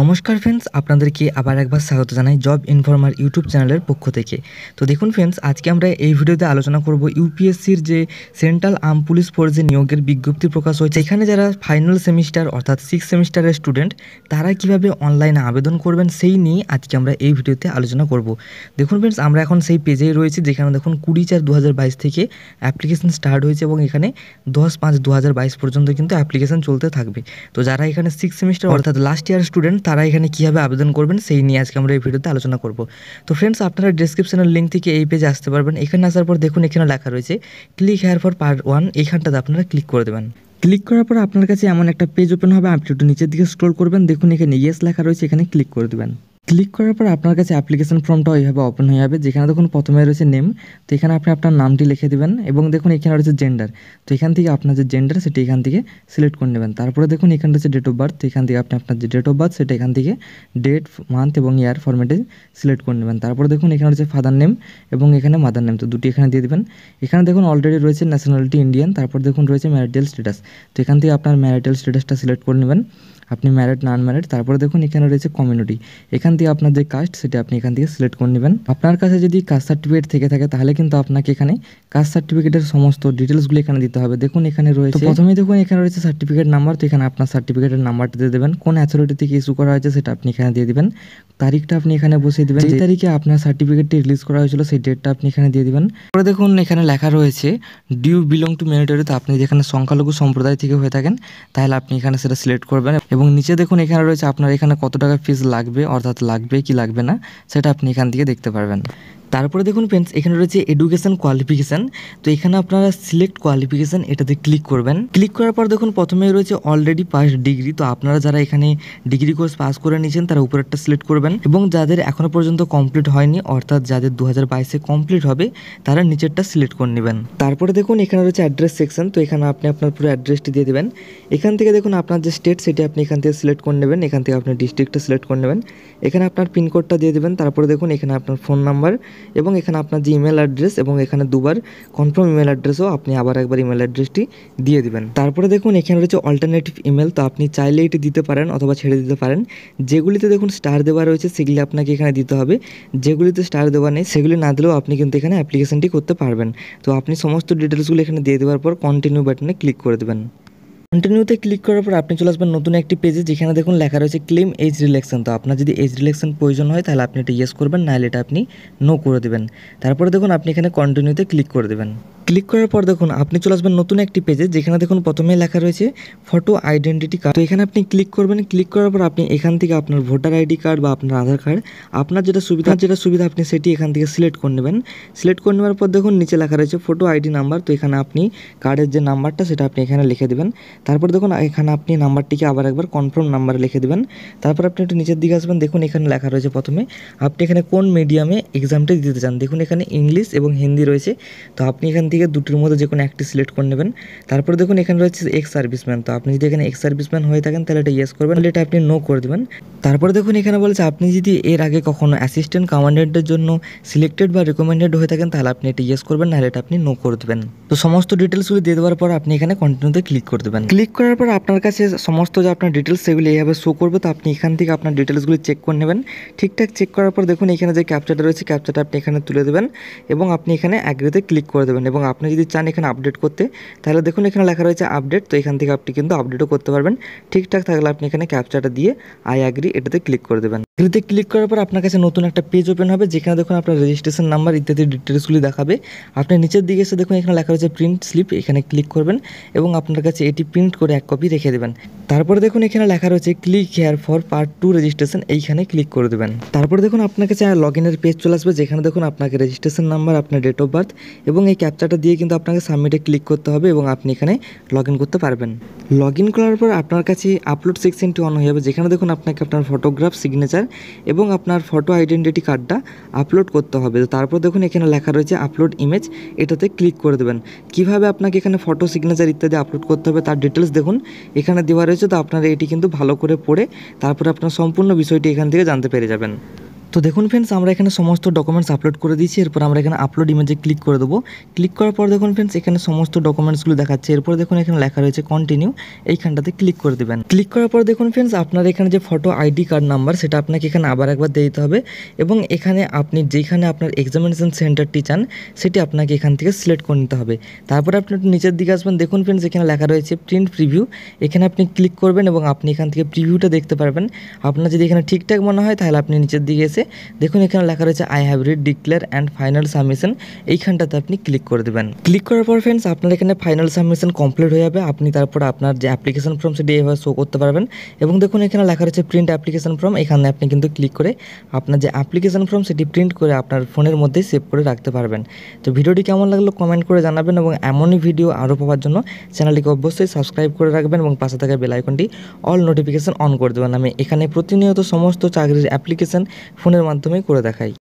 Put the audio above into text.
নমস্কার ফ্রেন্ডস আপনাদেরকে আবার একবার স্বাগত জানাই জব ইনফর্মার ইউটিউব চ্যানেলের পক্ষ থেকে তো দেখুন ফ্রেন্ডস আজকে আমরা এই ভিডিওতে আলোচনা করব ইউপিএসসির যে সেন্ট্রাল আর্ম পুলিশ ফোর্সে নিয়োগের বিজ্ঞপ্তি প্রকাশ হয়েছে এখানে যারা ফাইনাল সেমিস্টার অর্থাৎ সিক্স সেমিস্টারের স্টুডেন্ট তারা কিভাবে অনলাইনে আবেদন করবেন সেই নিয়ে আজকে আমরা এই ভিডিওতে আলোচনা করব দেখুন ফ্রেন্ডস আমরা এখন সেই পেজেই রয়েছি যেখানে দেখুন কুড়ি চার দু থেকে অ্যাপ্লিকেশন স্টার্ট হয়েছে এবং এখানে দশ পাঁচ দু পর্যন্ত কিন্তু অ্যাপ্লিকেশন চলতে থাকবে তো যারা এখানে সিক্স সেমিস্টার অর্থাৎ লাস্ট ইয়ার স্টুডেন্ট তারা এখানে কীভাবে আবেদন করবেন সেই নিয়ে আজকে আমরা এই ভিডিওতে আলোচনা করব তো ফ্রেন্ডস আপনারা ডিসক্রিপশনের লিঙ্ক থেকে এই পেজে আসতে পারবেন এখানে আসার পর দেখুন এখানে লেখা রয়েছে click here for part one এইখানটাতে আপনারা ক্লিক করে দেবেন ক্লিক করার পর আপনার কাছে এমন একটা পেজ ওপেন হবে আপনি একটু নিচের দিকে স্ক্রল করবেন দেখুন এখানে ইয়েস লেখা রয়েছে এখানে ক্লিক করে দেবেন ক্লিক করার পর আপনার কাছে অ্যাপ্লিকেশন ফর্মটা ওইভাবে ওপেন হয়ে যাবে যেখানে দেখুন প্রথমে রয়েছে নেম তো এখানে আপনি আপনার নামটি লিখে দেবেন এবং দেখুন এখানে রয়েছে জেন্ডার তো এখান থেকে আপনার যে জেন্ডার সেটি এখান থেকে সিলেক্ট করে নেবেন তারপরে দেখুন এখানে রয়েছে ডেট অফ বার্থ এখান থেকে আপনি আপনার যে ডেট অফ বার্থ সেটা এখান থেকে ডেট মান্থ এবং ইয়ার ফর্মেটে সিলেক্ট করে নেবেন তারপরে দেখুন এখানে রয়েছে ফাদার নেম এবং এখানে মাদার নেম তো দুটি এখানে দিয়ে দেবেন এখানে দেখুন অলরেডি রয়েছে ন্যাশনালিটি ইন্ডিয়ান তারপর দেখুন রয়েছে ম্যারিটাল স্ট্যাটাস তো এখান থেকে আপনার ম্যারিটাল স্ট্যাটাসটা সিলেক্ট করে নেবেন আপনি ম্যারেড নান ম্যারেড তারপরে দেখুন এখানে রয়েছে কমিউনিটি এখান থেকে আপনার যে কাস্ট সেটা আপনি এখান থেকে সিলেক্ট করে নেবেন আপনার কাছে যদি কাস্ট সার্টিফিকেট থেকে থাকে তাহলে কিন্তু আপনাকে এখানে কাস্ট সার্টিফিকেটের সমস্ত ডিটেলসগুলো এখানে দিতে হবে দেখুন এখানে রয়েছে প্রথমে দেখুন এখানে রয়েছে সার্টিফিকেট নাম্বার তো এখানে আপনার সার্টিফিকেটের নাম্বারটা দিয়ে দেবেন কোন অ্যাথরিটি থেকে ইস্যু করা হয়েছে সেটা আপনি এখানে দিয়ে দেবেন তারিখটা আপনি এখানে বসিয়ে দেবেন যে তারিখে আপনার সার্টিফিকেটটি রিলিজ করা হয়েছিল সেই ডেটটা আপনি এখানে দিয়ে দেবেন পরে দেখুন এখানে লেখা রয়েছে ডিউ বিলং টু মেনিটরি তো আপনি যেখানে সংখ্যালঘু সম্প্রদায় থেকে হয়ে থাকেন তাহলে আপনি এখানে সেটা সিলেক্ট করবেন এবং নিচে দেখুন এখানে রয়েছে আপনার এখানে কত টাকা ফিজ লাগবে অর্থাৎ লাগবে কি লাগবে না সেটা আপনি এখান থেকে দেখতে পারবেন তারপরে দেখুন ফ্রেন্ডস এখানে রয়েছে এডুকেশন কোয়ালিফিকেশান তো এখানে আপনারা সিলেক্ট কোয়ালিফিকেশান এটাতে ক্লিক করবেন ক্লিক করার পর দেখুন প্রথমে রয়েছে অলরেডি পাস ডিগ্রি তো আপনারা যারা এখানে ডিগ্রি কোর্স পাস করে নিয়েছেন তারা উপরেরটা সিলেক্ট করবেন এবং যাদের এখনও পর্যন্ত কমপ্লিট হয়নি অর্থাৎ যাদের দু হাজার কমপ্লিট হবে তারা নিচেরটা সিলেক্ট করে নেবেন তারপরে দেখুন এখানে রয়েছে অ্যাড্রেস সেকশন তো এখানে আপনি আপনার পুরো অ্যাড্রেসটি দিয়ে দেবেন এখান থেকে দেখুন আপনার যে স্টেট সেটি আপনি এখান থেকে সিলেক্ট করে নেবেন এখান থেকে আপনি ডিস্ট্রিক্টটা সিলেক্ট করে নেবেন এখানে আপনার পিনকোডটা দিয়ে দেবেন তারপরে দেখুন এখানে আপনার ফোন নাম্বার এবং এখানে আপনার যে ইমেল অ্যাড্রেস এবং এখানে দুবার কনফার্ম ইমেল অ্যাড্রেসও আপনি আবার একবার ইমেল অ্যাড্রেসটি দিয়ে দিবেন তারপরে দেখুন এখানে রয়েছে অল্টারনেটিভ ইমেল তো আপনি চাইলে এটি দিতে পারেন অথবা ছেড়ে দিতে পারেন যেগুলিতে দেখুন স্টার দেওয়া রয়েছে সেগুলি আপনাকে এখানে দিতে হবে যেগুলিতে স্টার দেওয়া নেই সেগুলি না দিলেও আপনি কিন্তু এখানে অ্যাপ্লিকেশনটি করতে পারবেন তো আপনি সমস্ত ডিটেলসগুলো এখানে দিয়ে দেওয়ার পর কন্টিনিউ বাটনে ক্লিক করে দেবেন কন্টিনিউতে ক্লিক করার পর আপনি চলে আসবেন নতুন একটি পেজে যেখানে দেখুন লেখা রয়েছে ক্লেম এজ রিলেকশন তো আপনার যদি এজ রিলেকশন প্রয়োজন হয় তাহলে আপনি এটা ইয়েস করবেন না হলে এটা আপনি নো করে দেবেন তারপরে দেখুন আপনি এখানে কন্টিনিউতে ক্লিক করে দেবেন ক্লিক করার পর দেখুন আপনি চলে আসবেন নতুন একটি পেজে যেখানে দেখুন প্রথমে লেখা রয়েছে ফটো আইডেন্টিটি কার্ড তো এখানে আপনি ক্লিক করবেন ক্লিক করার পর আপনি এখান থেকে আপনার ভোটার আইডি কার্ড বা আপনার আধার কার্ড আপনার যেটা সুবিধা যেটা সুবিধা আপনি সেটি এখান থেকে সিলেক্ট করে নেবেন সিলেক্ট করে নেওয়ার পর দেখুন নিচে লেখা রয়েছে ফটো আইডি নাম্বার তো এখানে আপনি কার্ডের যে নাম্বারটা সেটা আপনি এখানে লিখে দেবেন তারপর দেখুন এখানে আপনি নাম্বারটিকে আবার একবার কনফার্ম নাম্বারে লিখে দেবেন তারপর আপনি একটু নিচের দিকে আসবেন দেখুন এখানে লেখা রয়েছে প্রথমে আপনি এখানে কোন মিডিয়ামে এক্সামটি দিতে চান দেখুন এখানে ইংলিশ এবং হিন্দি রয়েছে তো আপনি এখান থেকে থেকে দুটির মধ্যে যে কোনো একটি সিলেক্ট করে নেবেন তারপরে দেখুন এখানে রয়েছে এক্স সার্ভিসম্যান তো আপনি যদি এখানে এক্স সার্ভিসম্যান হয়ে থাকেন তাহলে এটা ইয়েস করবেন তাহলে এটা আপনি নো করে দেবেন তারপরে দেখুন এখানে বলছে আপনি যদি এর আগে কখনো অ্যাসিস্ট্যান্ট কমান্ডেন্টের জন্য সিলেক্টেড বা রেকমেন্ডেড হয়ে থাকেন তাহলে আপনি এটা ইয়েস করবেন নাহলে এটা আপনি নো করে দেবেন তো সমস্ত ডিটেলসগুলি দিয়ে দেওয়ার পর আপনি এখানে কন্টিনিউতে ক্লিক করে দেবেন ক্লিক করার পর আপনার কাছে সমস্ত যে আপনার ডিটেলস সেগুলি এইভাবে শো করবে তো আপনি এখান থেকে আপনার ডিটেলসগুলি চেক করে নেবেন ঠিকঠাক চেক করার পর দেখুন এখানে যে ক্যাপচারটা রয়েছে ক্যাপচারটা আপনি এখানে তুলে দেবেন এবং আপনি এখানে অ্যাগ্রিতে ক্লিক করে দেবেন এবং আপনি যদি চান এখানে আপডেট করতে তাহলে দেখুন এখানে লেখা রয়েছে আপডেট তো এখান থেকে আপনি কিন্তু আপডেটও করতে পারবেন ঠিকঠাক থাকলে আপনি এখানে ক্যাপচারটা দিয়ে আই অ্যাগ্রি এটাতে ক্লিক করে দেবেন এগুলিতে ক্লিক করার পর আপনার কাছে নতুন একটা পেজ ওপেন হবে যেখানে দেখুন আপনার রেজিস্ট্রেশন নাম্বার ইত্যাদি ডিটেলসগুলি দেখাবে আপনি নিচের দিকে এসে দেখুন এখানে লেখা রয়েছে প্রিন্ট স্লিপ এখানে ক্লিক করবেন এবং আপনার কাছে এটি প্রিন্ট করে এক কপি রেখে দেবেন তারপরে দেখুন এখানে লেখা রয়েছে click here for part two registration এইখানে ক্লিক করে দেবেন তারপরে দেখুন আপনার কাছে লগ ইনের পেজ চলে আসবে যেখানে দেখুন আপনাকে রেজিস্ট্রেশন নাম্বার আপনার ডেট অফ বার্থ এবং এই ক্যাপচারটা দিয়ে কিন্তু আপনাকে সাবমিটে ক্লিক করতে হবে এবং আপনি এখানে লগ করতে পারবেন লগ করার পর আপনার কাছে আপলোড সেকশনটি অন হয়ে যাবে যেখানে দেখুন আপনাকে আপনার ফটোগ্রাফ সিগনেচার এবং আপনার ফটো আইডেন্টিটি কার্ডটা আপলোড করতে হবে তারপর দেখুন এখানে লেখা রয়েছে আপলোড ইমেজ এটাতে ক্লিক করে দেবেন কিভাবে আপনাকে এখানে ফটো সিগনেচার ইত্যাদি আপলোড করতে হবে তার ডিটেলস দেখুন এখানে দেওয়া রয়েছে তো আপনারা এটি কিন্তু ভালো করে পড়ে তারপরে আপনার সম্পূর্ণ বিষয়টি এখান থেকে জানতে পেরে যাবেন তো দেখুন ফ্রেন্ডস আমরা এখানে সমস্ত ডকুমেন্টস আপলোড করে দিয়েছি এরপর আমরা এখানে আপলোড ইমেজে ক্লিক করে দেবো ক্লিক করার পর দেখুন ফ্রেন্ডস এখানে সমস্ত ডকুমেন্টসগুলো দেখাচ্ছে এরপর দেখুন এখানে লেখা রয়েছে কন্টিনিউ এইখানটাতে ক্লিক করে দেবেন ক্লিক করার পর দেখুন ফ্রেন্ডস আপনার এখানে যে ফটো আইডি কার্ড নাম্বার সেটা আপনাকে এখানে আবার একবার দিয়ে দিতে হবে এবং এখানে আপনি যেখানে আপনার এক্সামিনেশন সেন্টারটি চান সেটি আপনাকে এখান থেকে সিলেক্ট করে নিতে হবে তারপর আপনি একটু নিচের দিকে আসবেন দেখুন ফ্রেন্ডস এখানে লেখা রয়েছে প্রিন্ট প্রিভিউ এখানে আপনি ক্লিক করবেন এবং আপনি এখান থেকে প্রিভিউটা দেখতে পারবেন আপনার যদি এখানে ঠিকঠাক মনে হয় তাহলে আপনি নিচের দিকে এসে রয়েছে দেখুন এখানে লেখা রয়েছে I have read declare and final submission এইখানটাতে আপনি ক্লিক করে দেবেন ক্লিক করার পর ফ্রেন্ডস আপনার এখানে ফাইনাল সাবমিশন কমপ্লিট হয়ে যাবে আপনি তারপর আপনার যে অ্যাপ্লিকেশন ফর্ম সেটি এভাবে শো করতে পারবেন এবং দেখুন এখানে লেখা রয়েছে প্রিন্ট অ্যাপ্লিকেশন ফর্ম এখানে আপনি কিন্তু ক্লিক করে আপনার যে অ্যাপ্লিকেশন ফর্ম সেটি প্রিন্ট করে আপনার ফোনের মধ্যেই সেভ করে রাখতে পারবেন তো ভিডিওটি কেমন লাগলো কমেন্ট করে জানাবেন এবং এমনই ভিডিও আরও পাওয়ার জন্য চ্যানেলটিকে অবশ্যই সাবস্ক্রাইব করে রাখবেন এবং পাশে থাকা বেলাইকনটি অল নোটিফিকেশান অন করে দেবেন আমি এখানে প্রতিনিয়ত সমস্ত চাকরির অ্যাপ্লিকেশন ফোনের মাধ্যমেই করে দেখাই